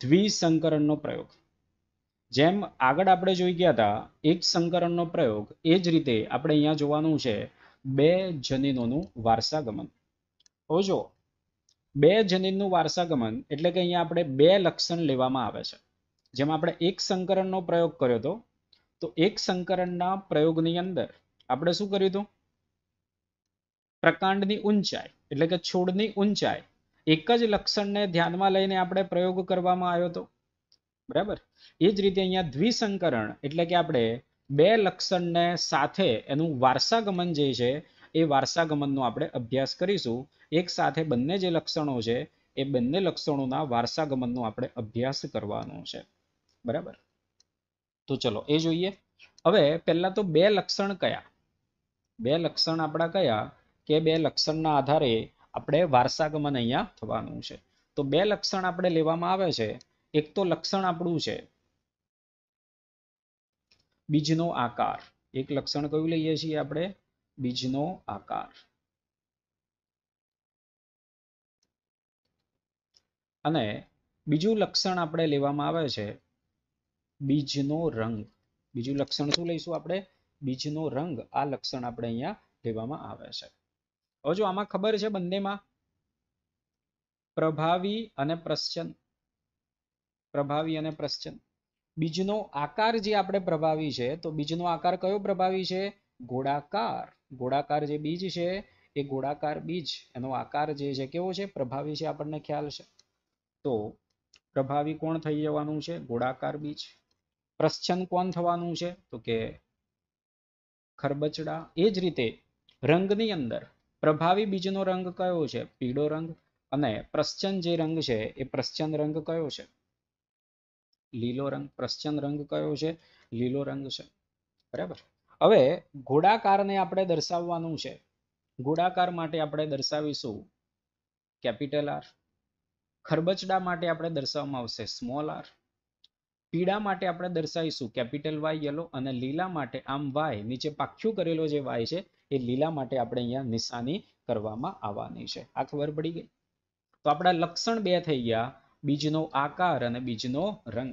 દ્વિસંકરણનો પ્રયોગ જેમ આગળ આપણે જોઈ ગયા હતા એક સંકરણનો પ્રયોગ એ જ રીતે આપણે અહીંયા જોવાનું છે બે જનીનોનું વારસાગમન હવે જો બે જનીનનું વારસાગમન એટલે કે અહીંયા આપણે બે લક્ષણ લેવામાં આવે છે જેમાં આપણે એક સંકરણનો પ્રયોગ કર્યો હતો તો એક સંકરણના પ્રયોગની અંદર આપણે શું કર્યું હતું પ્રકાંડની ઊંચાઈ એટલે કે છોડની ઊંચાઈ એક જ લક્ષણને ધ્યાનમાં લઈને આપણે પ્રયોગ કરવામાં આવ્યો હતો બરાબર એ જ રીતે અહીંયા દ્વિસંકરણ એટલે કે આપણે બે લક્ષણને સાથે એનું વારસાગમન જે છે એ વારસાગમનનો આપણે અભ્યાસ કરીશું એક સાથે બંને જે લક્ષણો છે એ બંને લક્ષણોના વારસાગમનનો આપણે અભ્યાસ કરવાનો છે બરાબર તો ચલો એ જોઈએ હવે પહેલાં તો બે લક્ષણ કયા બે લક્ષણ આપણા કયા કે બે લક્ષણના આધારે આપણે વારસાગમન અહીંયા થવાનું છે તો બે લક્ષણ આપણે લેવામાં આવે છે એક તો લક્ષણ આપણું છે બીજનો આકાર એક લક્ષણ કયું લઈએ છીએ આપણે બીજનો આકાર અને બીજું લક્ષણ આપણે લેવામાં આવે છે બીજનો રંગ બીજું લક્ષણ શું લઈશું આપણે બીજનો રંગ આ લક્ષણ આપણે અહીંયા લેવામાં આવે છે હવે જો આમાં ખબર છે બંનેમાં પ્રભાવી અને પ્રશ્ચન પ્રભાવી અને પ્રશ્ચન બીજનો આકાર જે આપણે પ્રભાવી છે તો બીજનો આકાર કયો પ્રભાવી છે ગોળાકાર ગોળાકાર જે બીજ છે એ ગોળાકાર બીજ એનો આકાર જે છે કેવો છે પ્રભાવી છે આપણને ખ્યાલ છે તો પ્રભાવી કોણ થઈ જવાનું છે ગોળાકાર બીજ પ્રશ્ચન કોણ થવાનું છે તો કે ખરબચડા એ જ રીતે રંગની અંદર પ્રભાવી બીજનો રંગ કયો છે પીળો રંગ અને પ્રશ્ચંદ જે રંગ છે એ પ્રશ્ચંદ રંગ કયો છે લીલો રંગ પ્રશ્ચંદ રંગ કયો છે લીલો રંગ છે બરાબર હવે ગોળાકારને આપણે દર્શાવવાનું છે ગોળાકાર માટે આપણે દર્શાવીશું કેપિટલ આર ખરબચડા માટે આપણે દર્શાવવામાં આવશે સ્મોલ આર પીળા માટે આપણે દર્શાવીશું કેપિટલ વાય યલો અને લીલા માટે આમ વાય નીચે પાખ્યું કરેલો જે વાય છે એ લીલા માટે આપણે અહીંયા નિશાની કરવામાં આવવાની છે આ ખબર પડી ગઈ તો આપણા લક્ષણ બે થઈ ગયા બીજનો આકાર અને બીજનો રંગ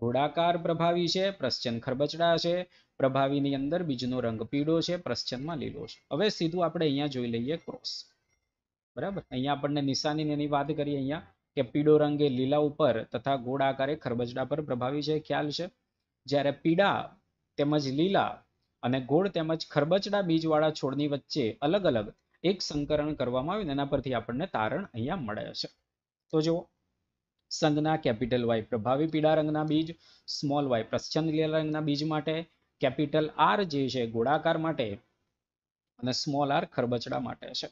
ગોળાકાર પ્રભાવી છે પ્રશ્ચન ખરબચડા છે પ્રભાવીની અંદર બીજનો રંગ પીળો છે પ્રશ્ચનમાં લીલો છે હવે સીધું આપણે અહીંયા જોઈ લઈએ ક્રોસ બરાબર અહીંયા આપણને નિશાની એની વાત કરીએ અહીંયા કે પીળો રંગ એ લીલા ઉપર તથા ગોળ આકારે ખરબચડા પર પ્રભાવી છે ખ્યાલ છે જ્યારે પીળા તેમજ લીલા અને ગોળ તેમજ ખરબચડા બીજવાળા છોડની વચ્ચે અલગ અલગ એક સંકરણ કરવામાં આવ્યું એના પરથી આપણને તારણ અહીંયા મળે છે તો જુઓ સંઘના કેપિટલ વાય પ્રભાવી પીળા રંગના બીજ સ્મોલ વાય પ્રશ્ચન લીલા રંગના બીજ માટે કેપિટલ આર જે છે ગોળાકાર માટે અને સ્મોલ આર ખરબચડા માટે છે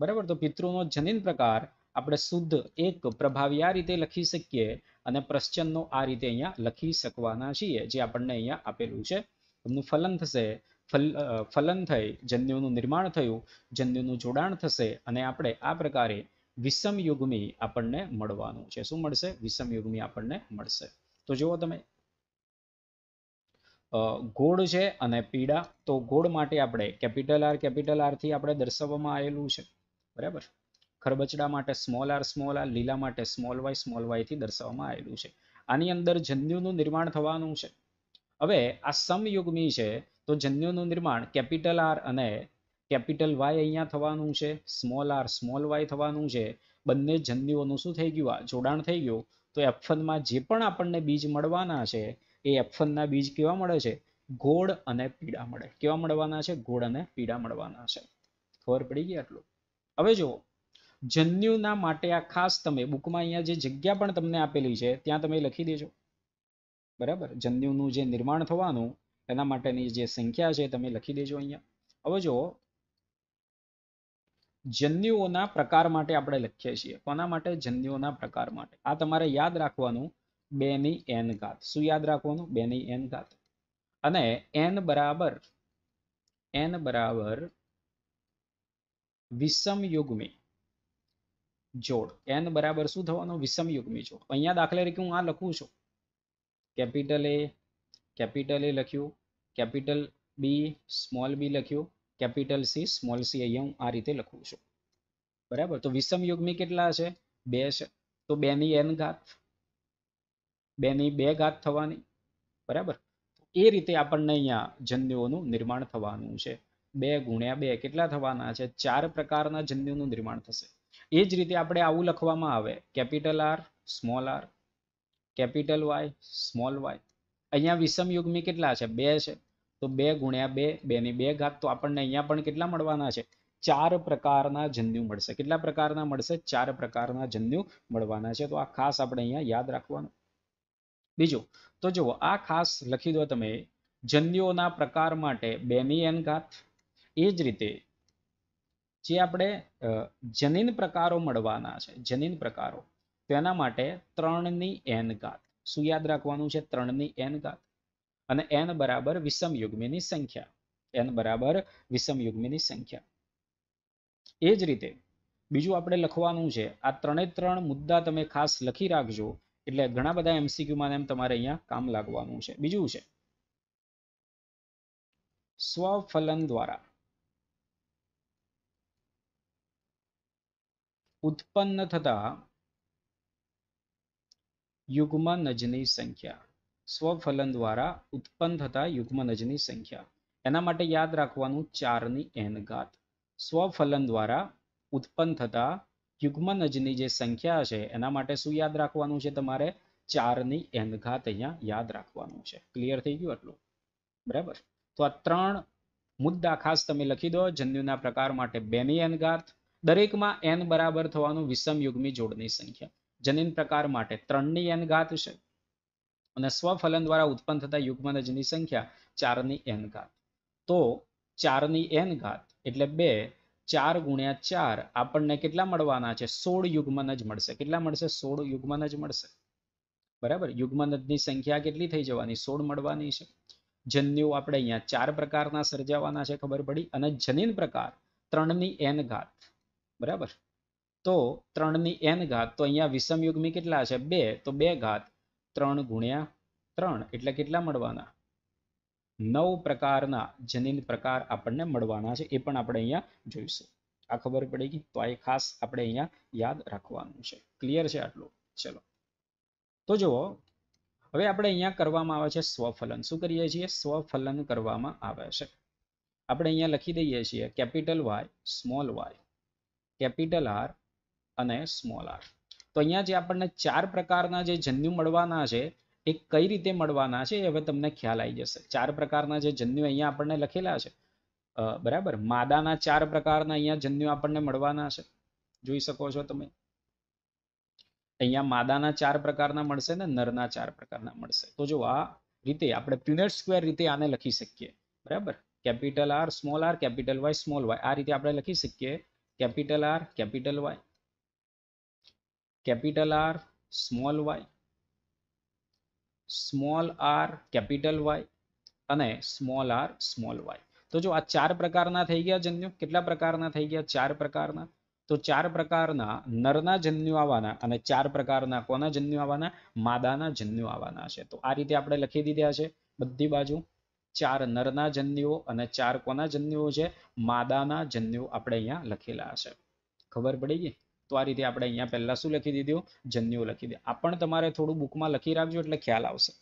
બરાબર તો પિતૃનો જનીન પ્રકાર આપણે શુદ્ધ એક પ્રભાવી આ રીતે લખી શકીએ અને પ્રશ્ચનનો આ રીતે અહીંયા લખી શકવાના છીએ જે આપણને અહીંયા આપેલું છે એમનું ફલન થશે ફલન થઈ જન્યુનું નિર્માણ થયું જન્યુનું જોડાણ થશે અને આપણે આ પ્રકારે વિષમયુગ્મી આપણને મળવાનું છે શું મળશે વિષમયુગ્મી આપણને મળશે તો જુઓ તમે ગોળ છે અને પીડા તો ગોળ માટે આપણે કેપિટલ આર કેપિટલ આરથી આપણે દર્શાવવામાં આવેલું છે બરાબર ખરબચડા માટે સ્મોલ આર સ્મોલ આર લીલા માટે સ્મોલ વાય સ્મોલ વાયથી દર્શાવવામાં આવેલું છે આની અંદર જન્યુનું નિર્માણ થવાનું છે હવે આ સમયુગ્મી છે તો જન્યુનું નિર્માણ કેપિટલ આર અને કેપિટલ વાય અહીંયા થવાનું છે સ્મોલ આર સ્મોલ વાય થવાનું છે બંને જન્યુઓનું શું થઈ ગયું આ જોડાણ થઈ ગયું તો એફનમાં જે પણ આપણને બીજ મળવાના છે એ એફનના બીજ કેવા મળે છે ગોળ અને પીડા મળે કેવા મળવાના છે ગોળ અને પીડા મળવાના છે ખબર પડી ગઈ આટલું હવે જુઓ જન્યુના માટે આ ખાસ તમે બુકમાં અહીંયા જે જગ્યા પણ તમને આપેલી છે ત્યાં તમે લખી દેજો બરાબર જન્યુનું જે નિર્માણ થવાનું એના માટેની જે સંખ્યા છે તમે લખી દેજો અહીંયા હવે જુઓ જન્યુઓના પ્રકાર માટે આપણે લખીએ છીએ કોના માટે જન્યુઓના પ્રકાર માટે આ તમારે યાદ રાખવાનું બે ની એન ઘાત શું યાદ રાખવાનું બે ની એન ઘાત અને એન બરાબર એન બરાબર વિષમ યુગ્મી જોડ એન બરાબર શું થવાનું વિષમ યુગ્મી જોડ અહીંયા દાખલા તરીકે હું આ લખું છું કેપિટલ એ કેપિટલ એ લખ્યું કેપિટલ બી સ્મોલ બી લખ્યું કેપિટલ સી સ્મોલ સી અહીંયા હું આ રીતે લખું છું બરાબર તો વિષમ યુગ્મી કેટલા છે બે છે તો બેની એન ઘાત બેની બે ઘાત થવાની બરાબર એ રીતે આપણને અહીંયા જન્યુઓનું નિર્માણ થવાનું છે બે ગુણ્યા બે કેટલા થવાના છે ચાર પ્રકારના જન્યુનું નિર્માણ થશે એ જ રીતે આપણે આવું લખવામાં આવે capital R small R capital Y small Y અહીંયા વિષમ યુગ્મી કેટલા છે બે છે તો બે ગુણ્યા બે બેની બે ઘાત તો આપણને અહીંયા પણ કેટલા મળવાના છે ચાર પ્રકારના જન્યુ મળશે કેટલા પ્રકારના મળશે ચાર પ્રકારના જન્યુ મળવાના છે તો આ ખાસ આપણે અહીંયા યાદ રાખવાનું બીજું તો જુઓ આ ખાસ લખી દો તમે જન્યુઓના પ્રકાર માટે બેની એન ઘાત એ જ રીતે જે આપણે જનીન પ્રકારો મળવાના છે જનીન પ્રકારો તેના માટે ત્રણની એન ઘાત શું યાદ રાખવાનું છે ત્રણની એન ઘાત અને એન બરાબર વિષમ યુગ્મીની સંખ્યા એન બરાબર વિષમ યુગ્મીની સંખ્યા એ જ રીતે બીજું આપણે લખવાનું છે આ ત્રણે ત્રણ મુદ્દા તમે ખાસ લખી રાખજો એટલે ઘણા બધા એમસીક્યુમાં એમ તમારે અહીંયા કામ લાગવાનું છે બીજું છે સ્વફલન દ્વારા ઉત્પન્ન થતા યુગ્મ નજની સંખ્યા સ્વફલન દ્વારા ઉત્પન્ન થતા યુગ્મ નજની સંખ્યા એના માટે યાદ રાખવાનું ચારની એન ઘાત સ્વફલન દ્વારા ઉત્પન્ન થતા યુગ્મ નજની જે સંખ્યા છે એના માટે શું યાદ રાખવાનું છે તમારે ચારની એન ઘાત અહીંયા યાદ રાખવાનું છે ક્લિયર થઈ ગયું એટલું બરાબર તો આ ત્રણ મુદ્દા ખાસ તમે લખી દો જન્યુના પ્રકાર માટે બેની એન ઘાત દરેકમાં એન બરાબર થવાનું વિષમ યુગ્મી જોડની સંખ્યા જનીન પ્રકાર માટે ત્રણની એન ઘાત છે અને સ્વફલન દ્વારા ઉત્પન્ન થતા યુગ્મનજની સંખ્યા ચારની એન ઘાત તો ચારની એન ઘાત એટલે બે ચાર ગુણ્યા ચાર આપણને કેટલા મળવાના છે સોળ યુગ્મનજ મળશે કેટલા મળશે સોળ યુગ્મનજ મળશે બરાબર યુગ્મનજની સંખ્યા કેટલી થઈ જવાની સોળ મળવાની છે જન્યુ આપણે અહીંયા ચાર પ્રકારના સર્જાવાના છે ખબર પડી અને જનીન પ્રકાર ત્રણની એન ઘાત બરાબર તો ત્રણની એન ઘાત તો અહીંયા વિષમયુગ્મી કેટલા છે બે તો બે ઘાત ત્રણ ગુણ્યા ત્રણ એટલે કેટલા મળવાના નવ પ્રકારના જનીન પ્રકાર આપણને મળવાના છે એ પણ આપણે અહીંયા જોઈશું આ ખબર પડી ગઈ તો આ ખાસ આપણે અહીંયા યાદ રાખવાનું છે ક્લિયર છે આટલું ચલો તો જુઓ હવે આપણે અહીંયા કરવામાં આવે છે સ્વફલન શું કરીએ છીએ સ્વફલન કરવામાં આવે છે આપણે અહીંયા લખી દઈએ છીએ capital Y small Y capital R અને સ્મોલ આર તો અહીંયા જે આપણને ચાર પ્રકારના જે જન્યુ મળવાના છે એ કઈ રીતે મળવાના છે એ હવે તમને ખ્યાલ આવી જશે ચાર પ્રકારના જે જન્યુ અહીંયા આપણને લખેલા છે બરાબર માદાના ચાર પ્રકારના અહીંયા જન્યુ આપણને મળવાના છે જોઈ શકો છો તમે અહીંયા માદાના ચાર પ્રકારના મળશે ને નરના ચાર પ્રકારના મળશે તો જો આ રીતે આપણે પ્યુનેટ સ્કવેર રીતે આને લખી શકીએ બરાબર capital R small R capital Y small Y આ રીતે આપણે લખી શકીએ capital R capital Y capital R small Y small R capital Y અને સ્મોલ આર સ્મોલ વાય તો જો આ ચાર પ્રકારના થઈ ગયા જન્યુ કેટલા પ્રકારના થઈ ગયા ચાર પ્રકારના તો ચાર પ્રકારના નરના જન્યુ આવવાના અને ચાર પ્રકારના કોના જન્યુ આવવાના માદાના જન્યુ આવવાના છે તો આ રીતે આપણે લખી દીધા છે બધી બાજુ ચાર નરના જન્યુઓ અને ચાર કોના જન્યુઓ છે માદાના જન્યુઓ આપણે અહીંયા લખેલા છે ખબર પડી ગઈ તો આ રીતે આપણે અહીંયા પહેલાં શું લખી દીધું જન્યુઓ લખી દે આ પણ તમારે થોડું બુકમાં લખી રાખજો એટલે ખ્યાલ આવશે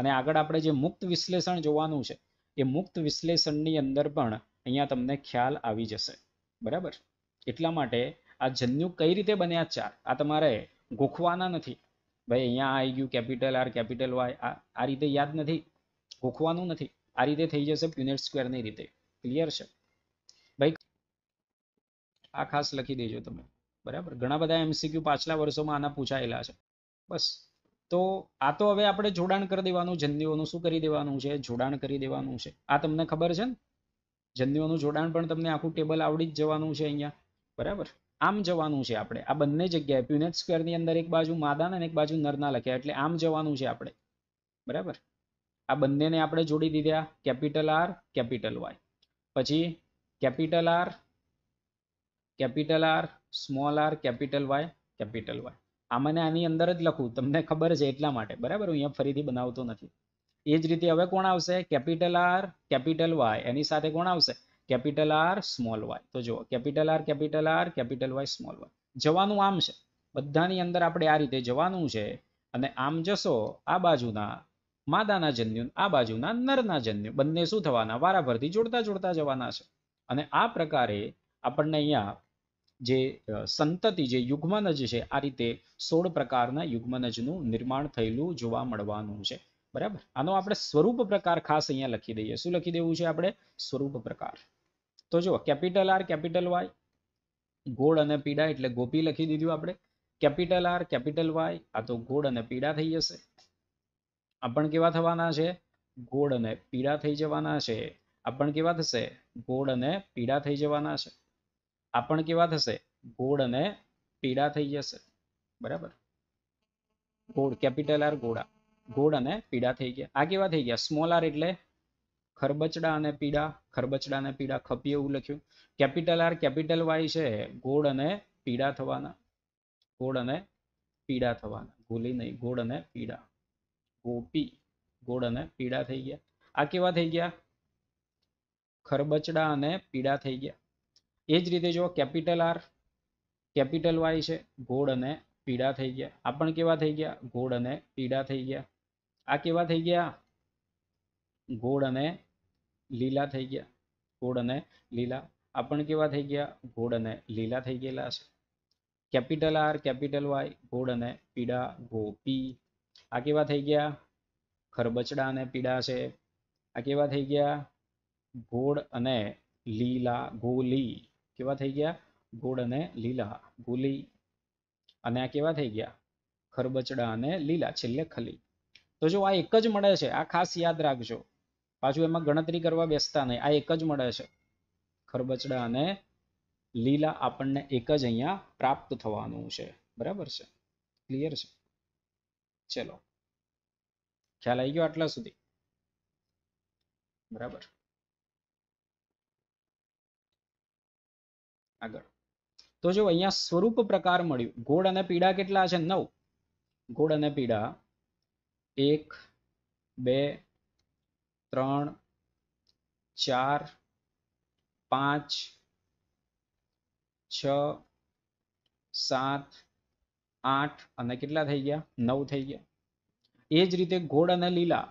અને આગળ આપણે જે મુક્ત વિશ્લેષણ જોવાનું છે એ મુક્ત વિશ્લેષણની અંદર પણ અહીંયા તમને ખ્યાલ આવી જશે બરાબર એટલા માટે આ જન્યુ કઈ રીતે બન્યા ચાર આ તમારે ગોખવાના નથી ભાઈ અહીંયા આવી ગયું કેપિટલ આર કેપિટલ વાય આ રીતે યાદ નથી ગોખવાનું નથી આ રીતે થઈ જશે પ્યુનેટ સ્ક્વેરની રીતે ક્લિયર છે ભાઈ આ ખાસ લખી દેજો તમે બરાબર ઘણા બધા એમસીક્યુ પાછલા વર્ષોમાં આના પૂછાયેલા છે બસ તો આ તો હવે આપણે જોડાણ કરી દેવાનું જન્યુઓનું શું કરી દેવાનું છે જોડાણ કરી દેવાનું છે આ તમને ખબર છે ને જન્યુઓનું જોડાણ પણ તમને આખું ટેબલ આવડી જ જવાનું છે અહીંયા બરાબર આમ જવાનું છે આપણે આ બંને જગ્યાએ પ્યુનેટ સ્ક્વેરની અંદર એક બાજુ માદાના અને એક બાજુ નરના લખ્યા એટલે આમ જવાનું છે આપણે બરાબર આ બંનેને આપણે જોડી દીધા કેપિટલ આર કેપિટલ વાય પછી capital R capital R small R capital Y capital Y આ મને આની અંદર જ લખું તમને ખબર છે એટલા માટે બરાબર હું અહીંયા ફરીથી બનાવતો નથી એ જ રીતે હવે કોણ આવશે કેપિટલ આર કેપિટલ વાય એની સાથે કોણ આવશે કેપિટલ આર સ્મોલ વાય તો જુઓ capital R capital R capital Y small Y જવાનું આમ છે બધાની અંદર આપણે આ રીતે જવાનું છે અને આમ જશો આ બાજુના માદાના જન્યુ આ બાજુના નરના જન્યુ બંને શું થવાના વારાફરતી જોડતા જોડતા જવાના છે અને આ પ્રકારે આપણને અહીંયા જે સંતતિ જે યુગ્મનજ છે આ રીતે સોળ પ્રકારના યુગ્મનજનું નિર્માણ થયેલું જોવા મળવાનું છે બરાબર આનો આપણે સ્વરૂપ પ્રકાર ખાસ અહીંયા લખી દઈએ શું લખી દેવું છે આપણે સ્વરૂપ પ્રકાર તો જુઓ કેપિટલ આર કેપિટલ વાય ગોળ અને પીડા એટલે ગોપી લખી દીધું આપણે કેપિટલ આર કેપિટલ વાય આ તો ગોળ અને પીડા થઈ જશે આપણ કેવા થવાના છે ગોળ અને પીડા થઈ જવાના છે આપણ કેવા થશે ગોળ અને પીડા થઈ જવાના છે આ પણ કેવા થશે ગોળ અને પીડા થઈ જશે બરાબર ગોળ કેપિટલ આર ગોળા ગોળ અને પીડા થઈ ગયા આ કેવા થઈ ગયા સ્મોલ આર એટલે ખરબચડા અને પીડા ખરબચડા અને પીડા ખપી એવું લખ્યું કેપિટલ આર કેપિટલ વાય છે ગોળ અને પીડા થવાના ગોળ અને પીડા થવાના ગોલી નહીં ગોળ અને પીડા ગોપી ગોળ અને પીડા થઈ ગયા આ કેવા થઈ ગયા ખરબચડા અને પીડા થઈ ગયા એ જ રીતે જો કેપિટલ આર કેપિટલ વાય છે ગોળ અને પીડા થઈ ગયા આ પણ કેવા થઈ ગયા ગોળ અને પીડા થઈ ગયા આ કેવા થઈ ગયા ગોળ અને લીલા થઈ ગયા ગોળ અને લીલા આ પણ કેવા થઈ ગયા ગોળ અને લીલા થઈ ગયેલા છે કેપિટલ આર કેપિટલ વાય ગોળ અને પીડા ગોપી આ કેવા થઈ ગયા ખરબચડા અને પીડા છે આ કેવા થઈ ગયા ગોળ અને લીલા ગોલી કેવા થઈ ગયા ગોળ અને લીલા ગુલી અને આ કેવા થઈ ગયા ખરબચડા અને લીલા છેલ્લે ખલી તો જો આ એક જ મળે છે આ ખાસ યાદ રાખજો પાછું એમાં ગણતરી કરવા બેસતા નહીં આ એક જ મળે છે ખરબચડા અને લીલા આપણને એક જ અહીંયા પ્રાપ્ત થવાનું છે બરાબર છે ક્લિયર છે ચલો ખ્યાલ આવી ગયો આટલા સુધી બરાબર આગળ તો જો અહીંયા સ્વરૂપ પ્રકાર મળ્યું ગોળ અને પીડા કેટલા છે નવ ગોળ અને પીડા એક બે ત્રણ ચાર પાંચ છ સાત આઠ અને કેટલા થઈ ગયા નવ થઈ ગયા એ જ રીતે ગોળ અને લીલા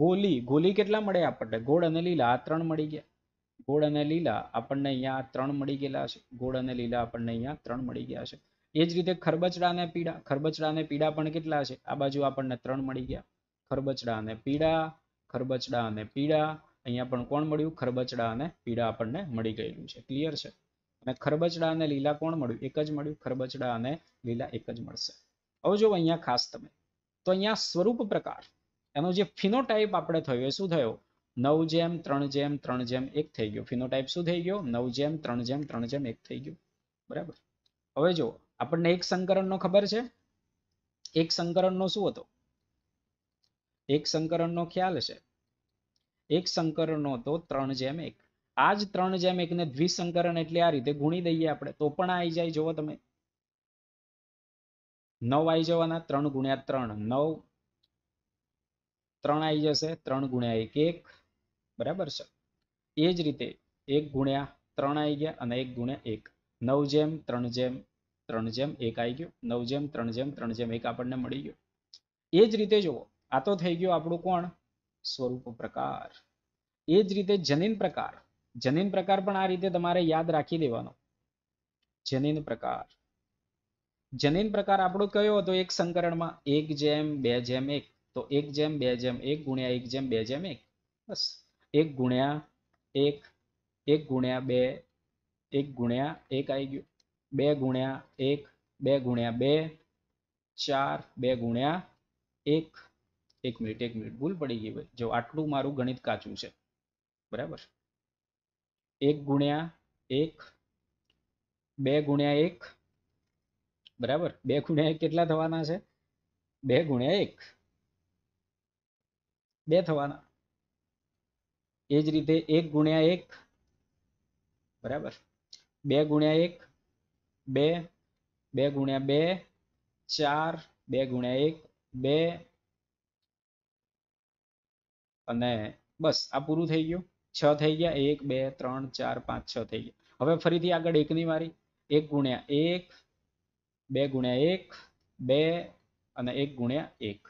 ગોલી ગોલી કેટલા મળે આપણને ગોળ અને લીલા આ ત્રણ મળી ગયા ગોળ અને લીલા આપણને અહીંયા ત્રણ મળી ગયેલા છે ગોળ અને લીલા આપણને અહીંયા ત્રણ મળી ગયા છે એ જ રીતે ખરબચડા અને પીડા ખરબચડા અને પીડા પણ કેટલા છે આ બાજુ આપણને ત્રણ મળી ગયા ખરબચડા અને પીડા ખરબચડા અને પીળા અહીંયા પણ કોણ મળ્યું ખરબચડા અને પીડા આપણને મળી ગયેલું છે ક્લિયર છે અને ખરબચડા અને લીલા કોણ મળ્યું એક જ મળ્યું ખરબચડા અને લીલા એક જ મળશે હવે જો અહીંયા ખાસ તમે તો અહીંયા સ્વરૂપ પ્રકાર એનો જે ફિનોટાઇપ આપણે થયો એ શું થયો નવ જેમ ત્રણ જેમ ત્રણ જેમ એક થઈ ગયો ફિનોટાઇપ શું થઈ ગયો નવ જેમ ત્રણ જેમ ત્રણ જેમ એક થઈ ગયો બરાબર હવે જો આપણને એક સંકરણનો ખબર છે એક સંકરણનો શું હતો એક સંકરણનો ખ્યાલ છે એક સંકરણનો હતો ત્રણ જેમ એક આ જ ત્રણ જેમ એકને દ્વિસંકરણ એટલે આ રીતે ગુણી દઈએ આપણે તો પણ આવી જાય જુઓ તમે નવ આવી જવાના ત્રણ ગુણ્યા ત્રણ નવ ત્રણ આવી જશે ત્રણ ગુણ્યા એક એક બરાબર છે એ જ રીતે એક ગુણ્યા ત્રણ આવી ગયા અને એક ગુણ્યા એક નવ જેમ ત્રણ જેમ ત્રણ જેમ એક આવી ગયું નવ જેમ ત્રણ જેમ ત્રણ જેમ એક આપણને મળી ગયો એ જ રીતે જુઓ આ તો થઈ ગયું આપણું કોણ સ્વરૂપ પ્રકાર એ જ રીતે જનીન પ્રકાર જનીન પ્રકાર પણ આ રીતે તમારે યાદ રાખી દેવાનો જનીન પ્રકાર જનીન પ્રકાર આપણો કયો હતો એક સંકરણમાં એક જેમ બે જેમ એક તો એક જેમ બે જેમ એક ગુણ્યા એક જેમ બે જેમ એક બસ એક ગુણ્યા એક એક ગુણ્યા બે એક ગુણ્યા એક આવી ગયું બે ગુણ્યા એક બે ગુણ્યા બે ચાર બે ગુણ્યા એક એક મિનિટ એક મિનિટ ભૂલ પડી ગઈ ભાઈ જો આટલું મારું ગણિત કાચું છે બરાબર એક ગુણ્યા એક બે ગુણ્યા એક બરાબર બે ગુણ્યા એક કેટલા થવાના છે બે ગુણ્યા એક બે થવાના એ જ રીતે એક ગુણ્યા એક બરાબર બે ગુણ્યા એક બે બે ગુણ્યા બે ચાર બે ગુણ્યા એક બે અને બસ આ પૂરું થઈ ગયું છ થઈ ગયા એક બે ત્રણ ચાર પાંચ છ થઈ ગયા હવે ફરીથી આગળ એકની વારી એક ગુણ્યા એક બે ગુણ્યા એક બે અને એક ગુણ્યા એક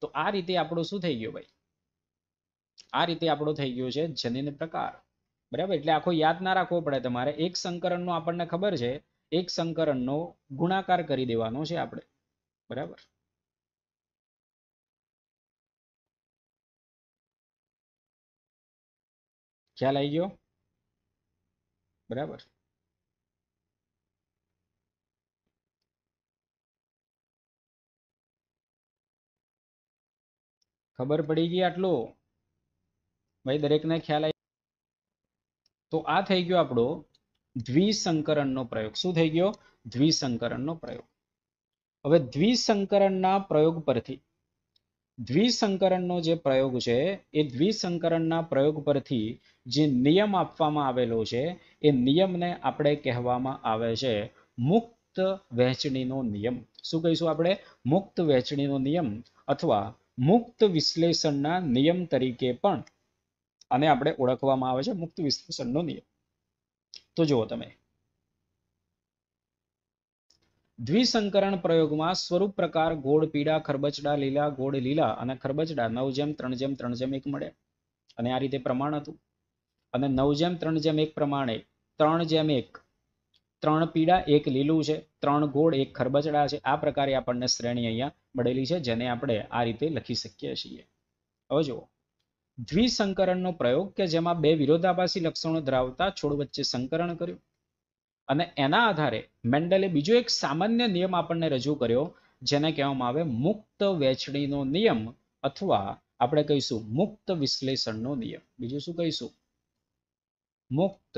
તો આ રીતે આપણો શું થઈ ગયો ભાઈ આ રીતે આપણો થઈ ગયો છે જનીન પ્રકાર બરાબર એટલે આખો યાદ ના રાખવો પડે તમારે એક સંકરણનો આપણને ખબર છે એક સંકરણનો ગુણાકાર કરી દેવાનો છે આપણે બરાબર ખ્યાલ આવી ગયો બરાબર ખબર પડી ગઈ આટલું ભાઈ દરેકને ખ્યાલ આવી તો આ થઈ ગયો આપણો દ્વિસંકરણનો પ્રયોગ શું થઈ ગયો દ્વિસંકરણનો પ્રયોગ હવે દ્વિસંકરણના પ્રયોગ પરથી દ્વિસંકરણનો જે પ્રયોગ છે એ દ્વિસંકરણના પ્રયોગ પરથી જે નિયમ આપવામાં આવેલો છે એ નિયમને આપણે કહેવામાં આવે છે મુક્ત વહેંચણીનો નિયમ શું કહીશું આપણે મુક્ત વહેંચણીનો નિયમ અથવા મુક્ત વિશ્લેષણના નિયમ તરીકે પણ આને આપણે ઓળખવામાં આવે છે મુક્ત વિશ્લેષણનો નિયમ તો જુઓ તમે દ્વિસંકરણ પ્રયોગમાં સ્વરૂપ પ્રકાર ગોળ પીળા ખરબચડા લીલા ગોળ લીલા અને ખરબચડા નવ જેમ ત્રણ જેમ ત્રણ જેમ એક મળ્યા અને આ રીતે પ્રમાણ હતું અને નવ જેમ ત્રણ જેમ એક પ્રમાણે ત્રણ જેમ એક ત્રણ પીળા એક લીલું છે ત્રણ ગોળ એક ખરબચડા છે આ પ્રકારે આપણને શ્રેણી અહીંયા મળેલી છે જેને આપણે આ રીતે લખી શકીએ છીએ હવે જુઓ દ્વિસંકરણનો પ્રયોગ કે જેમાં બે વિરોધાભાસી લક્ષણો ધરાવતા છોડ વચ્ચે સંકરણ કર્યું અને એના આધારે મેન્ડલે બીજો એક સામાન્ય નિયમ આપણને રજૂ કર્યો જેને કહેવામાં આવે મુક્ત વેચણીનો નિયમ અથવા આપણે કહીશું મુક્ત વિશ્લેષણનો નિયમ બીજું શું કહીશું મુક્ત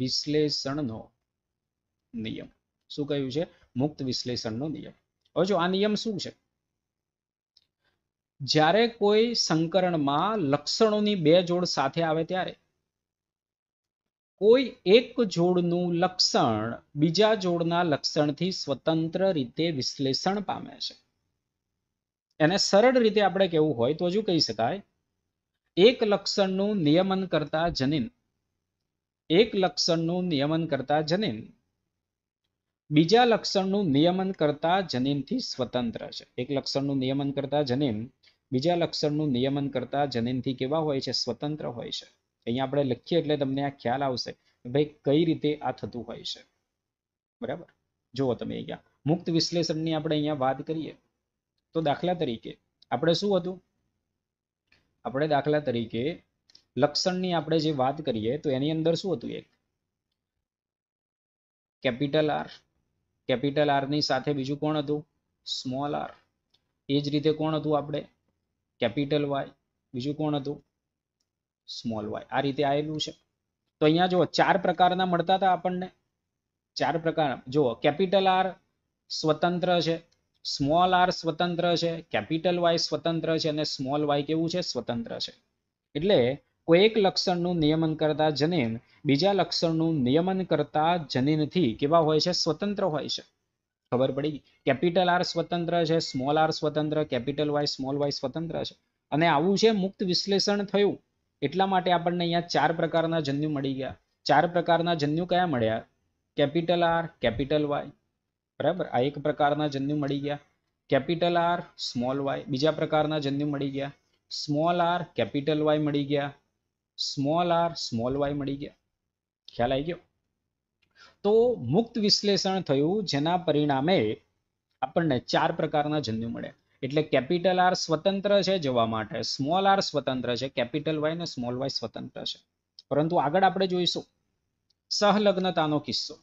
વિશ્લેષણનો નિયમ શું કહ્યું છે મુક્ત વિશ્લેષણનો નિયમ હવે જો આ નિયમ શું છે જ્યારે કોઈ સંકરણમાં લક્ષણોની બે જોડ સાથે આવે ત્યારે કોઈ એક જોડનું લક્ષણ બીજા જોડના લક્ષણથી સ્વતંત્ર રીતે વિશ્લેષણ પામે છે એને સરળ રીતે આપણે કહેવું હોય તો હજુ કહી શકાય એક લક્ષણનું નિયમન કરતા જનીન એક લક્ષણનું નિયમન કરતા જનીન બીજા લક્ષણનું નિયમન કરતા જનીનથી સ્વતંત્ર છે એક લક્ષણનું નિયમન કરતા જનીન બીજા લક્ષણનું નિયમન કરતા જનીનથી કેવા હોય છે સ્વતંત્ર હોય છે અહીંયા આપણે લખીએ એટલે તમને આ ખ્યાલ આવશે ભાઈ કઈ રીતે આ થતું હોય છે બરાબર જુઓ તમે અહીંયા મુક્ત વિશ્લેષણની આપણે અહીંયા વાત કરીએ તો દાખલા તરીકે આપણે શું હતું આપણે દાખલા તરીકે લક્ષણની આપણે જે વાત કરીએ તો એની અંદર શું હતું એક કેપિટલ આર કેપિટલ આરની સાથે બીજું કોણ હતું સ્મોલ આર એ જ રીતે કોણ હતું આપણે કેપિટલ વાય બીજું કોણ હતું સ્મોલ વાય આ રીતે આવેલું છે તો અહીંયા જો ચાર પ્રકારના મળતા હતા આપણને ચાર પ્રકાર જુઓ કેપિટલ આર સ્વતંત્ર છે સ્મોલ આર સ્વતંત્ર છે કેપિટલ વાય સ્વતંત્ર છે અને સ્મોલ વાય કેવું છે સ્વતંત્ર છે એટલે કોઈ એક લક્ષણનું નિયમન કરતા જનીન બીજા લક્ષણનું નિયમન કરતા જનીનથી કેવા હોય છે સ્વતંત્ર હોય છે ખબર પડી ગઈ કેપિટલ આર સ્વતંત્ર છે સ્મોલ આર સ્વતંત્ર કેપિટલ વાય સ્મોલ વાય સ્વતંત્ર છે અને આવું છે મુક્ત વિશ્લેષણ થયું એટલા માટે આપણને અહીંયા ચાર પ્રકારના જન્યુ મળી ગયા ચાર પ્રકારના જન્યુ કયા મળ્યા કેપિટલ આર કેપિટલ વાય બરાબર આ એક પ્રકારના જન્યુ મળી ગયા કેપિટલ આર સ્મોલ વાય બીજા પ્રકારના જન્યુ મળી ગયા સ્મોલ આર કેપિટલ વાય મળી ગયા સ્મોલ આર સ્મોલ વાય મળી ગયા ખ્યાલ આવી ગયો તો મુક્ત વિશ્લેષણ થયું જેના પરિણામે આપણને ચાર પ્રકારના જન્યુ મળે એટલે કેપિટલ આર સ્વતંત્ર છે જવા માટે સ્મોલ આર સ્વતંત્ર છે કેપિટલ વાય ને સ્મોલ વાય સ્વતંત્ર છે પરંતુ આગળ આપણે જોઈશું સહલગ્નતાનો કિસ્સો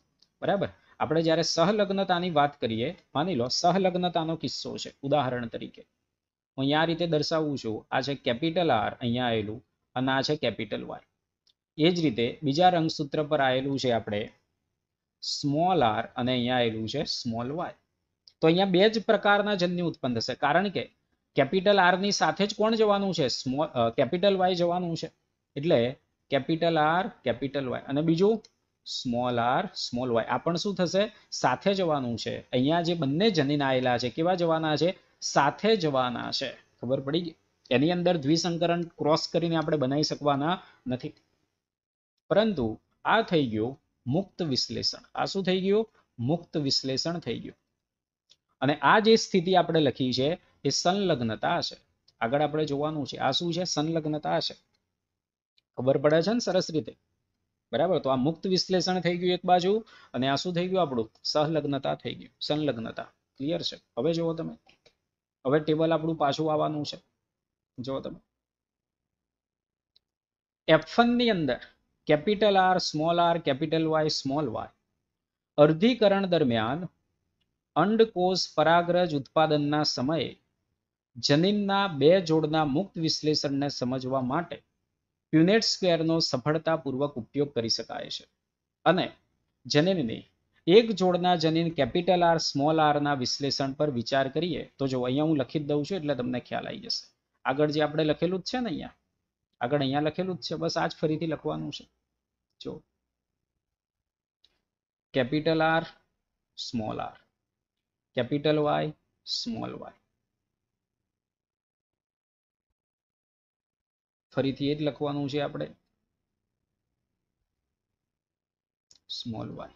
બરાબર આપણે જ્યારે સહલગ્નતાની વાત કરીએ માની લો સહલગ્નતાનો કિસ્સો છે ઉદાહરણ તરીકે હું આ રીતે દર્શાવું છું આ છે કેપિટલ આર અહીંયા આવેલું અને આ છે કેપિટલ વાય એ જ રીતે બીજા રંગસૂત્ર પર આવેલું છે આપણે સ્મોલ આર અને અહીંયા આવેલું છે સ્મોલ વાય તો અહીંયા બે જ પ્રકારના જન્યુ ઉત્પન્ન થશે કારણ કે કેપિટલ આરની સાથે જ કોણ જવાનું છે સ્મોલ કેપિટલ વાય જવાનું છે એટલે કેપિટલ આર કેપિટલ વાય અને બીજું સ્મોલ આર સ્મોલ વાય આ પણ શું થશે સાથે જવાનું છે અહીંયા જે બંને જનીન આવેલા છે કેવા જવાના છે સાથે જવાના છે ખબર પડી ગઈ એની અંદર દ્વિસંકરણ ક્રોસ કરીને આપણે બનાવી શકવાના નથી પરંતુ આ થઈ ગયું મુક્ત વિશ્લેષણ આ શું થઈ ગયું મુક્ત વિશ્લેષણ થઈ ગયું અને આ જે સ્થિતિ આપણે લખી છે એ સંલગ્નતા છે આગળ આપણે જોવાનું છે આ શું છે સંલગ્નતા છે ખબર પડે છે ને સરસ રીતે બરાબર તો આ મુક્ત વિશ્લેષણ થઈ ગયું એક બાજુ અને આ શું થઈ ગયું આપણું સહલગ્નતા થઈ ગયું સંલગ્નતા ક્લિયર છે હવે જુઓ તમે હવે ટેબલ આપણું પાછું આવવાનું છે જુઓ તમે એફ ની અંદર capital R small R capital Y small Y અર્ધીકરણ દરમિયાન અંડકોષ પરાગરજ ઉત્પાદનના સમયે જનીનના બે જોડના મુક્ત વિશ્લેષણને સમજવા માટે પ્યુનેટ સ્ક્વેરનો સફળતાપૂર્વક ઉપયોગ કરી શકાય છે અને જનીનની એક જોડના જનીન કેપિટલ આર સ્મોલ આરના વિશ્લેષણ પર વિચાર કરીએ તો જો અહીંયા હું લખી દઉં છું એટલે તમને ખ્યાલ આવી જશે આગળ જે આપણે લખેલું જ છે ને અહીંયા આગળ અહીંયા લખેલું જ છે બસ આ જ ફરીથી લખવાનું છે જો capital R small R capital Y small Y ફરીથી એ જ લખવાનું છે આપણે સ્મોલ વાય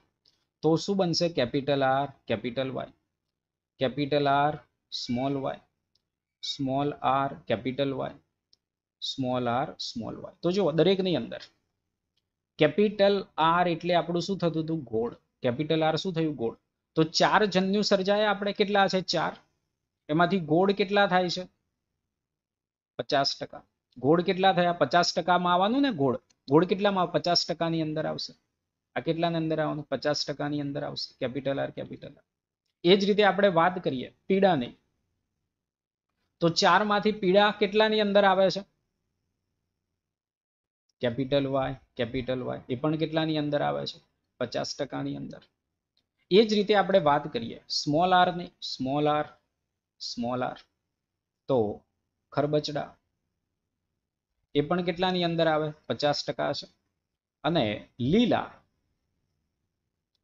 તો શું બનશે capital R capital Y capital R small Y small R capital Y small R small Y તો જુઓ દરેકની અંદર કેપિટલ આર એટલે આપણું શું થતું હતું ગોળ કેપિટલ આર શું થયું ગોળ તો ચાર જન્યુ સર્જાયા આપણે કેટલા છે ચાર એમાંથી ગોળ કેટલા થાય છે પચાસ ટકા ગોળ કેટલા થયા પચાસ ટકામાં આવવાનું ને ગોળ ગોળ કેટલામાં પચાસ ટકાની અંદર આવશે આ કેટલાની અંદર આવવાનું પચાસ ટકાની અંદર આવશે કેપિટલ આર કેપિટલ આર એ જ રીતે આપણે વાત કરીએ પીડાની તો ચારમાંથી પીડા કેટલાની અંદર આવે છે કેપિટલ વાય કેપિટલ વાય એ પણ કેટલાની અંદર આવે છે પચાસ ટકાની અંદર એ જ રીતે આપણે વાત કરીએ સ્મોલ આર ની સ્મોલ આર સ્મોલ આર તો ખરબચડા એ પણ કેટલાની અંદર આવે પચાસ ટકા છે અને લીલા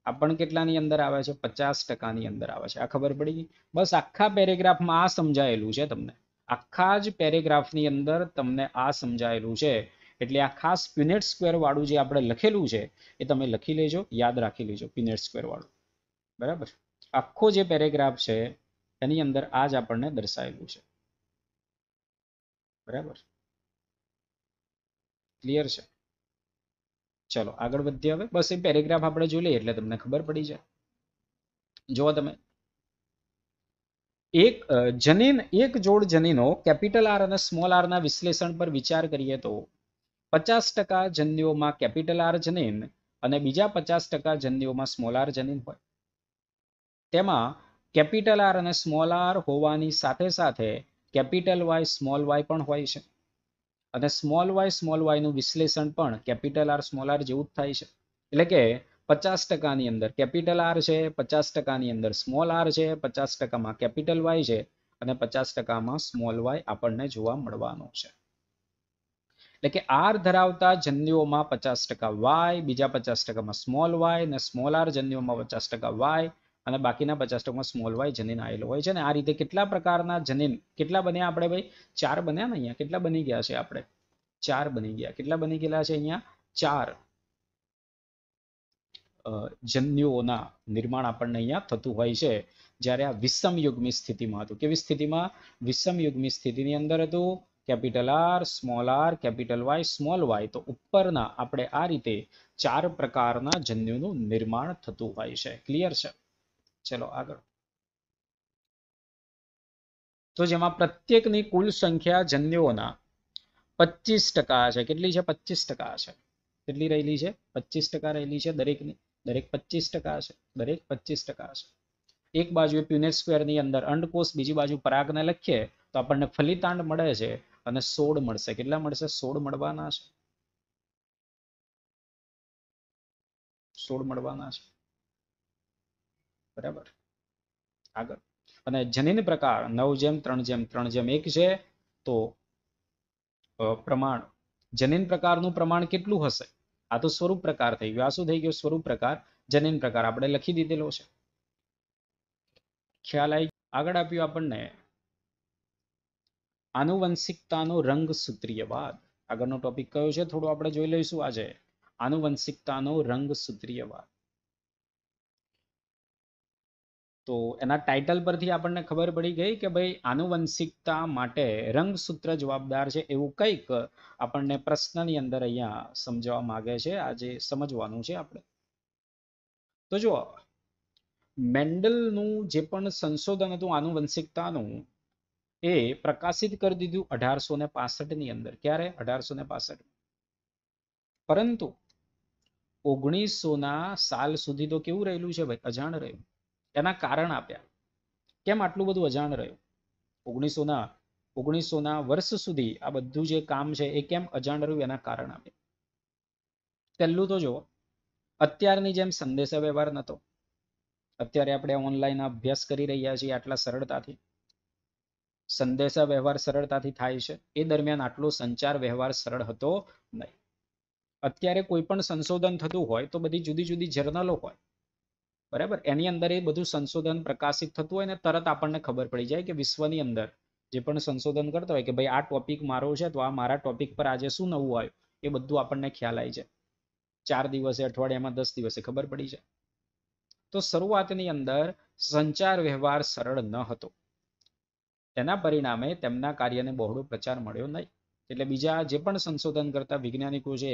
આ પણ કેટલાની અંદર આવે છે પચાસ ટકાની અંદર આવે છે આ ખબર પડી ગઈ બસ આખા પેરેગ્રાફમાં આ સમજાયેલું છે તમને આખા જ પેરેગ્રાફની અંદર તમને આ સમજાયેલું છે એટલે આ ખાસ પ્યુનેટ સ્ક્વેરવાળું જે આપણે લખેલું છે એ તમે લખી લેજો યાદ રાખી લેજો પ્યુનેટ સ્ક્વેરવાળું બરાબર આખો જે પેરેગ્રાફ છે એની અંદર આ જ આપણને દર્શાવેલું છે બરાબર ક્લિયર છે ચલો આગળ વધીએ હવે બસ એ પેરેગ્રાફ આપણે જોઈ લઈએ એટલે તમને ખબર પડી જાય જુઓ તમે એક જનીન એક જોડ જનીનો કેપિટલ આર અને સ્મોલ આરના વિશ્લેષણ પર વિચાર કરીએ તો પચાસ ટકા જન્યુઓમાં કેપિટલ આર જનીન અને બીજા પચાસ ટકા જન્યુઓમાં સ્મોલ આર જનીન હોય તેમાં કેપિટલ આર અને સ્મોલ આર હોવાની સાથે સાથે કેપિટલ વાય સ્મોલ વાય પણ હોય છે અને સ્મોલ વાય સ્મોલ વાયનું વિશ્લેષણ પણ કેપિટલ આર સ્મોલ આર જેવું જ થાય છે એટલે કે પચાસ ટકાની અંદર કેપિટલ આર છે પચાસ ટકાની અંદર સ્મોલ આર છે પચાસ ટકામાં કેપિટલ વાય છે અને પચાસ ટકામાં સ્મોલ વાય આપણને જોવા મળવાનો છે એટલે કે આર ધરાવતા જન્યુઓમાં પચાસ ટકા વાય બીજા પચાસ ટકામાં સ્મોલ વાય અને સ્મોલ આર જન્યુઓમાં પચાસ ટકા વાય અને બાકીના પચાસ ટકામાં સ્મોલ વાય જનીન આવેલું હોય છે ને આ રીતે કેટલા પ્રકારના જનીન કેટલા બન્યા આપણે ભાઈ ચાર બન્યા ને અહીંયા કેટલા બની ગયા છે આપણે ચાર બની ગયા કેટલા બની ગયેલા છે અહીંયા ચાર જન્યુઓના નિર્માણ આપણને અહીંયા થતું હોય છે જ્યારે આ વિષમ યુગની સ્થિતિમાં હતું કેવી સ્થિતિમાં વિષમ યુગમી સ્થિતિની અંદર હતું capital R small R capital Y small Y તો ઉપરના આપણે આ રીતે ચાર પ્રકારના જન્યુનું નિર્માણ થતું હોય છે ક્લિયર છે ચલો આગળ તો જેમાં પ્રત્યેકની કુલ સંખ્યા જન્યુઓના પચીસ ટકા છે કેટલી છે પચીસ ટકા છે કેટલી રહેલી છે પચીસ ટકા રહેલી છે દરેકની દરેક પચીસ ટકા છે દરેક પચીસ ટકા છે એક બાજુ પ્યુનેટ સ્ક્વેરની અંદર અંડકોષ બીજી બાજુ પરાગને લખીએ તો આપણને ફલિતાંડ મળે છે અને સોળ મળશે કેટલા મળશે સોળ મળવાના છે સોળ મળવાના છે બરાબર આગળ અને જનીન પ્રકાર નવ જેમ ત્રણ જેમ ત્રણ જેમ એક છે તો પ્રમાણ જનીન પ્રકારનું પ્રમાણ કેટલું હશે આ તો સ્વરૂપ પ્રકાર થઈ ગયો આ શું થઈ ગયો સ્વરૂપ પ્રકાર જનીન પ્રકાર આપણે લખી દીધેલો છે ખ્યાલ આવી આગળ આપ્યું આપણને આનુવંશિકતાનો રંગ સૂત્રીયવાદ આગળનો ટોપિક કયો છે થોડું આપણે જોઈ લઈશું આજે આનુવંશિકતાનો રંગ સૂત્રીયવાદ તો એના ટાઇટલ પરથી આપણને ખબર પડી ગઈ કે ભાઈ આનુવંશિકતા માટે રંગસૂત્ર જવાબદાર છે એવું કંઈક આપણને પ્રશ્નની અંદર અહીંયા સમજાવવા માગે છે આજે સમજવાનું છે આપણે તો જુઓ મેન્ડલનું જે પણ સંશોધન હતું આનુવંશિકતાનું એ પ્રકાશિત કરી દીધું અઢારસો ને ની અંદર ક્યારે અઢારસો ને પાસઠ પરંતુ ઓગણીસો ના સાલ સુધી તો કેવું રહેલું છે ભાઈ અજાણ રહ્યું એના કારણ આપ્યા કેમ આટલું બધું અજાણ રહ્યું ઓગણીસો ના ઓગણીસો ના વર્ષ સુધી આ બધું જે કામ છે એ કેમ અજાણ રહ્યું એના કારણ આપે પહેલું તો જો અત્યારની જેમ સંદેશા વ્યવહાર નતો અત્યારે આપણે ઓનલાઈન અભ્યાસ કરી રહ્યા છીએ આટલા સરળતાથી સંદેશા વ્યવહાર સરળતાથી થાય છે એ દરમિયાન આટલો સંચાર વ્યવહાર સરળ હતો નહીં અત્યારે કોઈ પણ સંશોધન થતું હોય તો બધી જુદી જુદી જર્નલો હોય બરાબર એની અંદર એ બધું સંશોધન પ્રકાશિત થતું હોય ને તરત આપણને ખબર પડી જાય કે વિશ્વની અંદર જે પણ સંશોધન કરતા હોય કે ભાઈ આ ટોપિક મારો છે તો આ મારા ટોપિક પર આજે શું નવું આવ્યું એ બધું આપણને ખ્યાલ આવી જાય ચાર દિવસે અઠવાડિયામાં દસ દિવસે ખબર પડી જાય તો શરૂઆતની અંદર સંચાર વ્યવહાર સરળ ન હતો તેના પરિણામે તેમના કાર્યને બહોળો પ્રચાર મળ્યો નહીં એટલે બીજા જે પણ સંશોધન કરતા વૈજ્ઞાનિકો છે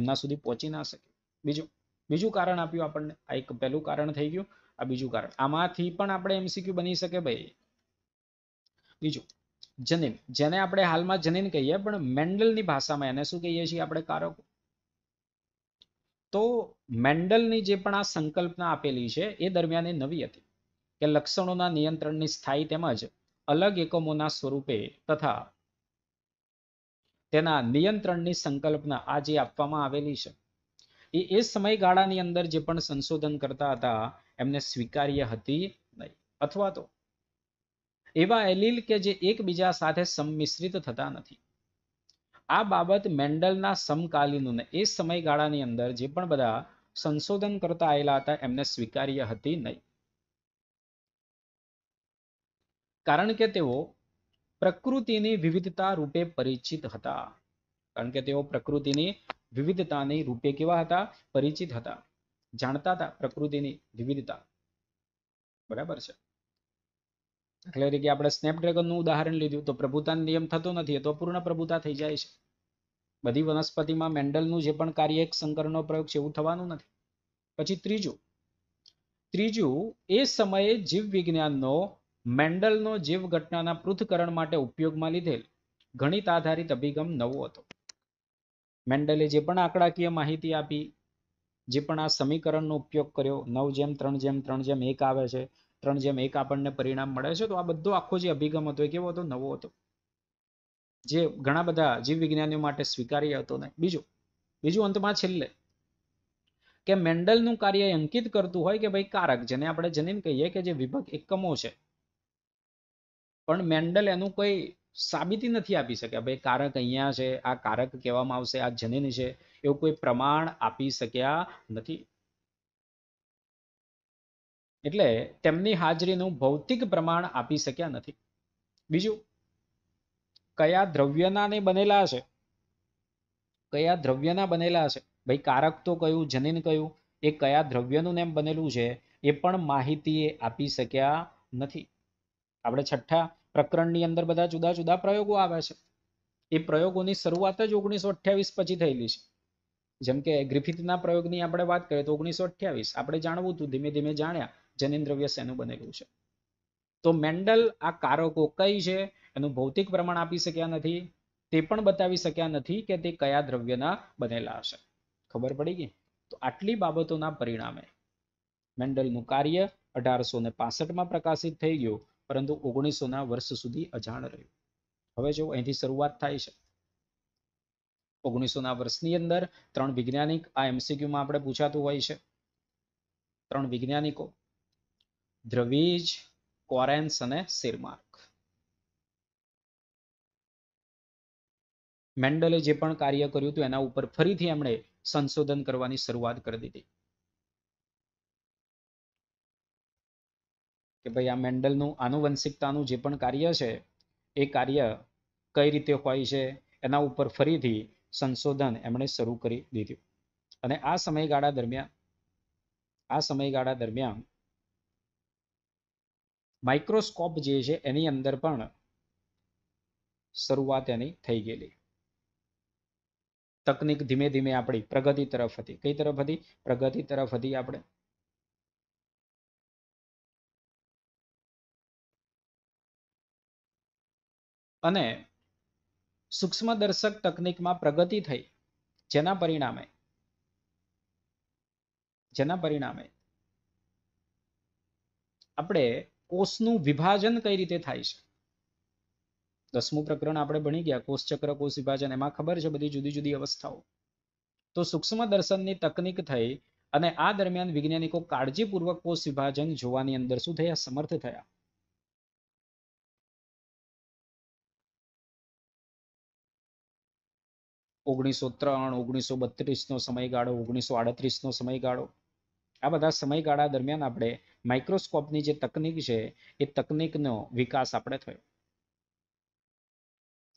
એમના સુધી પહોંચી ના શકે બીજું બીજું કારણ આપ્યું આપણને આ એક પહેલું કારણ થઈ ગયું આ બીજું કારણ આમાંથી પણ આપણે એમસીક્યુ બની શકે ભાઈ બીજું જનીન જેને આપણે હાલમાં જનીન કહીએ પણ મેન્ડલની ભાષામાં એને શું કહીએ છીએ આપણે કારકો તો મેન્ડલની જે પણ આ સંકલ્પના આપેલી છે એ દરમિયાન એ નવી હતી કે લક્ષણોના નિયંત્રણની સ્થાયી તેમજ અલગ એકમોના સ્વરૂપે તથા તેના નિયંત્રણની સંકલ્પના આજે આપવામાં આવેલી છે એ એ સમયગાળાની અંદર જે પણ સંશોધન કરતા હતા એમને સ્વીકાર્ય હતી નહીં અથવા તો એવા એલીલ કે જે એકબીજા સાથે સંમિશ્રિત થતા નથી આ બાબત મેન્ડલના સમકાલીનોને એ સમયગાળાની અંદર જે પણ બધા સંશોધન કરતા આવેલા હતા એમને સ્વીકાર્ય હતી નહીં કારણ કે તેઓ પ્રકૃતિની વિવિધતા રૂપે પરિચિત હતા કારણ કે તેઓ પ્રકૃતિની વિવિધતાની રૂપે કેવા હતા પરિચિત હતા જાણતા હતા પ્રકૃતિની વિવિધતા બરાબર છે દાખલા તરીકે આપણે સ્નેપડ્રેગનનું ઉદાહરણ લીધું તો પ્રભુતાનો નિયમ થતો નથી તો પૂર્ણ પ્રભુતા થઈ જાય છે બધી વનસ્પતિમાં મેન્ડલનું જે પણ કાર્ય એક સંકરનો પ્રયોગ છે એવું થવાનું નથી પછી ત્રીજું ત્રીજું એ સમયે જીવ વિજ્ઞાનનો મેન્ડલનો જીવઘટનાના પૃથ્થકરણ માટે ઉપયોગમાં લીધેલ ગણિત આધારિત અભિગમ નવો હતો મેન્ડલે જે પણ આંકડાકીય માહિતી આપી જે પણ આ સમીકરણનો ઉપયોગ કર્યો નવ જેમ ત્રણ જેમ ત્રણ જેમ એક આવે છે ત્રણ જેમ એક આપણને પરિણામ મળે છે તો આ બધો આખો જે અભિગમ હતો એ કેવો હતો નવો હતો જે ઘણા બધા જીવ વિજ્ઞાનીઓ માટે સ્વીકાર્ય હતો ને બીજું બીજું અંતમાં છેલ્લે કે મેન્ડલનું કાર્ય અંકિત કરતું હોય કે ભાઈ કારક જેને આપણે જનીન કહીએ કે જે વિભક એકમો છે પણ મેન્ડલ એનું કોઈ સાબિતી નથી આપી શક્યા ભાઈ કારક અહીંયા છે આ કારક કહેવામાં આવશે આ જનીન છે એવું કોઈ પ્રમાણ આપી શક્યા નથી એટલે તેમની હાજરીનું ભૌતિક પ્રમાણ આપી શક્યા નથી બીજું કયા દ્રવ્યના ને બનેલા હશે કયા દ્રવ્યના બનેલા હશે ભાઈ કારક તો કયું જનીન કયું એ કયા દ્રવ્યનું નેમ બનેલું છે એ પણ માહિતી આપી શક્યા નથી આપણે છઠ્ઠા પ્રકરણની અંદર બધા જુદા જુદા પ્રયોગો આવે છે એ પ્રયોગોની શરૂઆત જ ઓગણીસો અઠ્યાવીસ પછી થયેલી છે જેમ કે ગ્રિફિથના પ્રયોગની આપણે વાત કરીએ તો ઓગણીસો અઠ્યાવીસ આપણે જાણવું હતું ધીમે ધીમે જાણ્યા જનીન્દ્રવ્ય શેનું બનેલું છે તો મેન્ડલ આ કારકો કઈ છે એનું ભૌતિક પ્રમાણ આપી શક્યા નથી તે પણ બતાવી શક્યા નથી કે તે કયા દ્રવ્યના બનેલા હશે ખબર પડી ગઈ તો આટલી બાબતોના પરિણામે મેન્ડલનું કાર્ય અઢારસો ને પાસઠમાં પ્રકાશિત થઈ ગયું પરંતુ ઓગણીસોના વર્ષ સુધી અજાણ રહ્યું હવે જો અહીંથી શરૂઆત થાય છે ઓગણીસોના વર્ષની અંદર ત્રણ વૈજ્ઞાનિક આ એમસીક્યુમાં આપણે પૂછાતું હોય છે ત્રણ વૈજ્ઞાનિકો દ્રવીજ કોરેન્સ અને સિરમાર્ક મેન્ડલે જે પણ કાર્ય કર્યું હતું એના ઉપર ફરીથી એમણે સંશોધન કરવાની શરૂઆત કરી દીધી કે ભાઈ આ મેન્ડલનું આનુવંશિકતાનું જે પણ કાર્ય છે એ કાર્ય કઈ રીતે હોય છે એના ઉપર ફરીથી સંશોધન એમણે શરૂ કરી દીધું અને આ સમયગાળા દરમિયાન આ સમયગાળા દરમિયાન માઇક્રોસ્કોપ જે છે એની અંદર પણ શરૂઆત એની થઈ ગયેલી તકનીક ધીમે ધીમે આપણી પ્રગતિ તરફ હતી કઈ તરફ હતી પ્રગતિ તરફ હતી આપણે અને સૂક્ષ્મદર્શક તકનીકમાં પ્રગતિ થઈ જેના પરિણામે જેના પરિણામે આપણે કોષનું વિભાજન કઈ રીતે થાય છે દસમું પ્રકરણ આપણે ભણી ગયા કોષ ચક્ર કોષ વિભાજન એમાં ખબર છે બધી જુદી જુદી અવસ્થાઓ તો સૂક્ષ્મ દર્શનની તકનીક થઈ અને આ દરમિયાન વૈજ્ઞાનિકો કાળજીપૂર્વક કોષ વિભાજન જોવાની અંદર શું થયા સમર્થ થયા ઓગણીસો ત્રણ ઓગણીસો બત્રીસનો સમયગાળો ઓગણીસો આડત્રીસનો સમયગાળો આ બધા સમયગાળા દરમિયાન આપણે માઇક્રોસ્કોપની જે તકનીક છે એ તકનિકનો વિકાસ આપણે થયો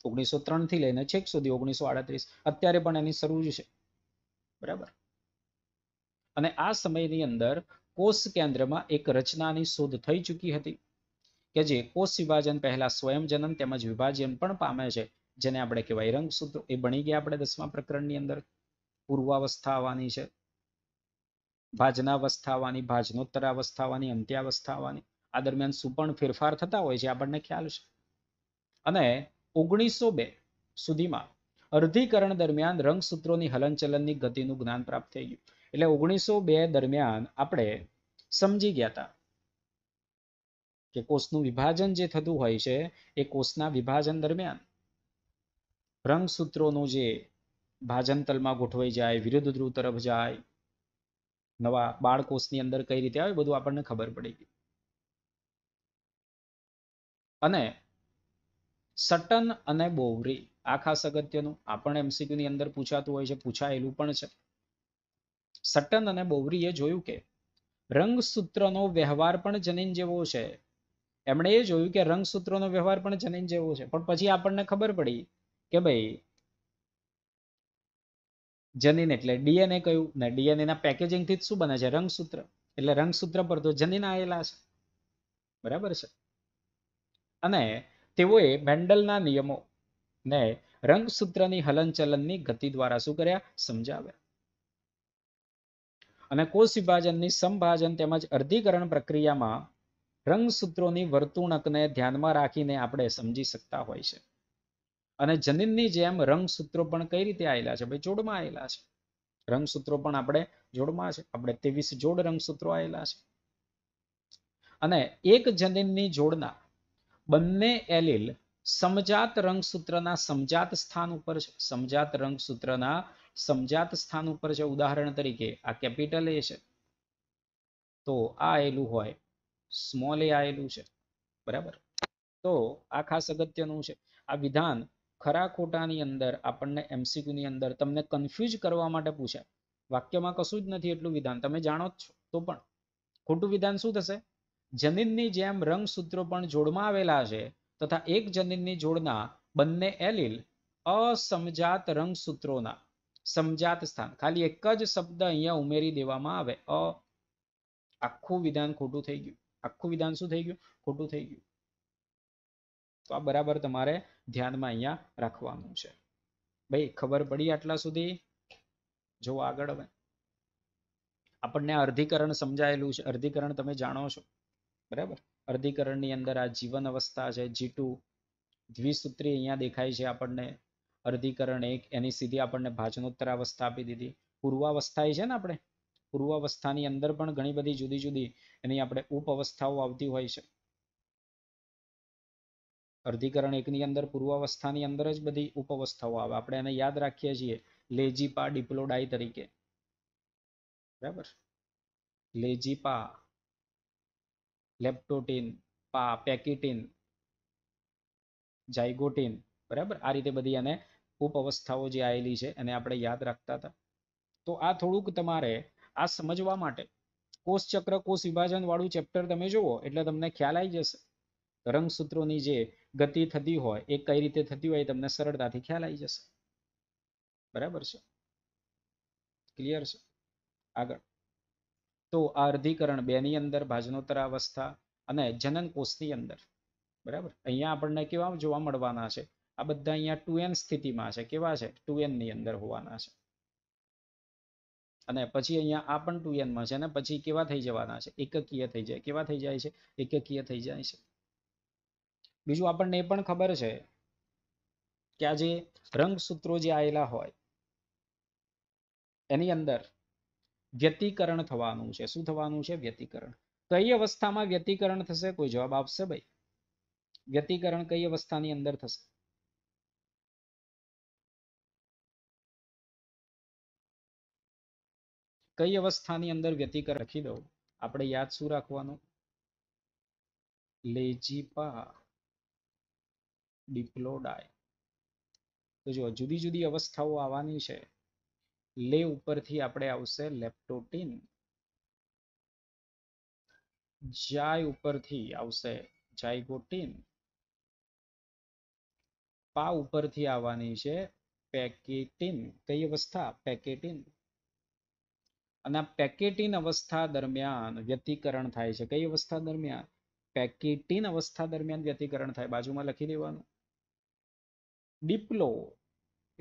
ઓગણીસો ત્રણથી લઈને છેક સુધી ઓગણીસો આડત્રીસ અત્યારે પણ એની શરૂ છે બરાબર અને આ સમયની અંદર કોષ કેન્દ્રમાં એક રચનાની શોધ થઈ ચૂકી હતી કે જે કોષ વિભાજન પહેલા સ્વયંજનન તેમજ વિભાજન પણ પામે છે જેને આપણે કહેવાય રંગસૂત્રો એ ભણી ગયા આપણે દસમા પ્રકરણની અંદર પૂર્વાવસ્થા આવવાની છે ભાજનાવસ્થા આવવાની ભાજનોત્તરાવસ્થા આવવાની અંત્યાવસ્થા આવવાની આ દરમિયાન શું પણ ફેરફાર થતા હોય છે આપણને ખ્યાલ છે અને ઓગણીસો બે સુધીમાં અર્ધીકરણ દરમિયાન રંગસૂત્રોની હલનચલનની ગતિનું જ્ઞાન પ્રાપ્ત થઈ ગયું એટલે ઓગણીસો બે દરમિયાન આપણે સમજી ગયા હતા કે કોષનું વિભાજન જે થતું હોય છે એ કોષના વિભાજન દરમિયાન રંગસૂત્રોનું જે ભાજનતલમાં ગોઠવાઈ જાય વિરુદ્ધ ધ્રુવ તરફ જાય નવા બાળકોષની અંદર કઈ રીતે આવે બધું આપણને ખબર પડી ગઈ અને સટન અને બોવરી આ ખાસ અગત્યનું આ પણ એમસીક્યુ ની અંદર પૂછાતું હોય છે પૂછાયેલું પણ છે સટન અને બોવરીએ જોયું કે રંગસૂત્રનો વ્યવહાર પણ જનીન જેવો છે એમણે એ જોયું કે રંગસૂત્રોનો વ્યવહાર પણ જનીન જેવો છે પણ પછી આપણને ખબર પડી કે ભાઈ જનીન એટલે ડીએનએ કયું ને ડીએનએ ના પેકેજિંગથી જ શું બને છે રંગસૂત્ર એટલે રંગસૂત્ર પર તો જનીન આવેલા છે બરાબર છે અને તેઓએ મેન્ડલના નિયમો ને રંગસૂત્રની હલનચલનની ગતિ દ્વારા શું કર્યા સમજાવ્યા અને કોષ વિભાજનની સંભાજન તેમજ અર્ધીકરણ પ્રક્રિયામાં રંગસૂત્રોની વર્તુણકને ધ્યાનમાં રાખીને આપણે સમજી શકતા હોય છે અને જનીનની જેમ રંગસૂત્રો પણ કઈ રીતે આવેલા છે ભાઈ જોડમાં આવેલા છે રંગસૂત્રો પણ આપણે જોડમાં છે આપણે ત્રેવીસ જોડ રંગસૂત્રો આવેલા છે અને એક જનીનની જોડના બંને એલીલ સમજાત રંગસૂત્રના સમજાત સ્થાન ઉપર છે સમજાત રંગસૂત્રના સમજાત સ્થાન ઉપર છે ઉદાહરણ તરીકે આ કેપિટલ એ છે તો આ આવેલું હોય સ્મોલ એ આવેલું છે બરાબર તો આ ખાસ અગત્યનું છે આ વિધાન ખરા ખોટાની અંદર આપણને એમસીક્યુની અંદર તમને કન્ફ્યુઝ કરવા માટે પૂછે વાક્યમાં કશું જ નથી એટલું વિધાન તમે જાણો જ છો તો પણ ખોટું વિધાન શું થશે જનીનની જેમ રંગસૂત્રો પણ જોડમાં આવેલા છે તથા એક જનીનની જોડના બંને એલીલ અસમજાત રંગસૂત્રોના સમજાત સ્થાન ખાલી એક જ શબ્દ અહીંયા ઉમેરી દેવામાં આવે અ આખું વિધાન ખોટું થઈ ગયું આખું વિધાન શું થઈ ગયું ખોટું થઈ ગયું તો આ બરાબર તમારે ધ્યાનમાં અહીંયા રાખવાનું છે ભાઈ ખબર પડી આટલા સુધી જો આગળ હવે આપણને અર્ધિકરણ સમજાયેલું છે અર્ધીકરણ તમે જાણો છો બરાબર અર્ધીકરણની અંદર આ જીવન અવસ્થા છે જીટુ દ્વિસૂત્રી અહીંયા દેખાય છે આપણને અર્ધિકરણ એક એની સીધી આપણને ભાજનોત્તરાવસ્થા આપી દીધી પૂર્વાવસ્થા એ છે ને આપણે પૂર્વાવસ્થાની અંદર પણ ઘણી બધી જુદી જુદી એની આપણે ઉપ અવસ્થાઓ આવતી હોય છે અર્ધીકરણ એકની અંદર પૂર્વાવસ્થાની અંદર જ બધી ઉપવસ્થાઓ આવે આપણે એને યાદ રાખીએ છીએ લેજીપા ડિપ્લોડાઈ તરીકે બરાબર લેજીપા લેપ્ટોટીન પા પેકિટીન જાયગોટીન બરાબર આ રીતે બધી એને ઉપઅવસ્થાઓ જે આવેલી છે એને આપણે યાદ રાખતા હતા તો આ થોડુંક તમારે આ સમજવા માટે કોષ ચક્ર કોષ વિભાજન વાળું ચેપ્ટર તમે જુઓ એટલે તમને ખ્યાલ આવી જશે રંગસૂત્રોની જે ગતિ થતી હોય એ કઈ રીતે થતી હોય તમને સરળતાથી ખ્યાલ આવી જશે બરાબર છે ક્લિયર છે આગળ તો આ અર્ધીકરણ બેની અંદર ભાજનોત્તરાવસ્થા અને જનન કોષની અંદર બરાબર અહીંયા આપણને કેવા જોવા મળવાના છે આ બધા અહીંયા ટુ એન સ્થિતિમાં છે કેવા છે ટુ ની અંદર હોવાના છે અને પછી અહીંયા આ પણ ટુ માં છે અને પછી કેવા થઈ જવાના છે એકકીય થઈ જાય કેવા થઈ જાય છે એકકીય થઈ જાય છે બીજું આપણને એ પણ ખબર છે કે આ જે રંગસૂત્રો જે આવેલા હોય એની અંદર વ્યતિકરણ થવાનું છે શું થવાનું છે વ્યતિકરણ કઈ અવસ્થામાં વ્યતિકરણ થશે કોઈ જવાબ આપશે ભાઈ વ્યતિકરણ કઈ અવસ્થાની અંદર થશે કઈ અવસ્થાની અંદર વ્યતિકરણ લખી દઉં આપણે યાદ શું રાખવાનું લેજીપા diplodide તો જો જુદી જુદી અવસ્થાઓ આવવાની છે લે ઉપરથી આપણે આવશે લેપ્ટોટીન જાય ઉપરથી આવશે જાયગોટીન પા ઉપરથી આવવાની છે પેકેટિન કઈ અવસ્થા પેકેટિન અને આ પેકેટિન અવસ્થા દરમિયાન વ્યતિકરણ થાય છે કઈ અવસ્થા દરમિયાન પેકેટિન અવસ્થા દરમિયાન વ્યતિકરણ થાય બાજુમાં લખી દેવાનું ડિપ્લો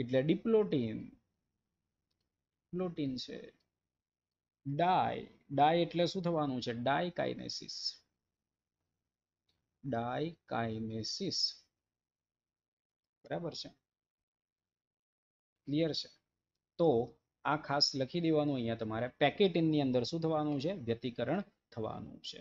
એટલે ડિપ્લોટીન ડિપ્લોટીન છે ડાય ડાય એટલે શું થવાનું છે ડાય કાઇનેસિસ બરાબર છે ક્લિયર છે તો આ ખાસ લખી દેવાનું અહીંયા તમારે પેકેટિનની અંદર શું થવાનું છે વ્યતિકરણ થવાનું છે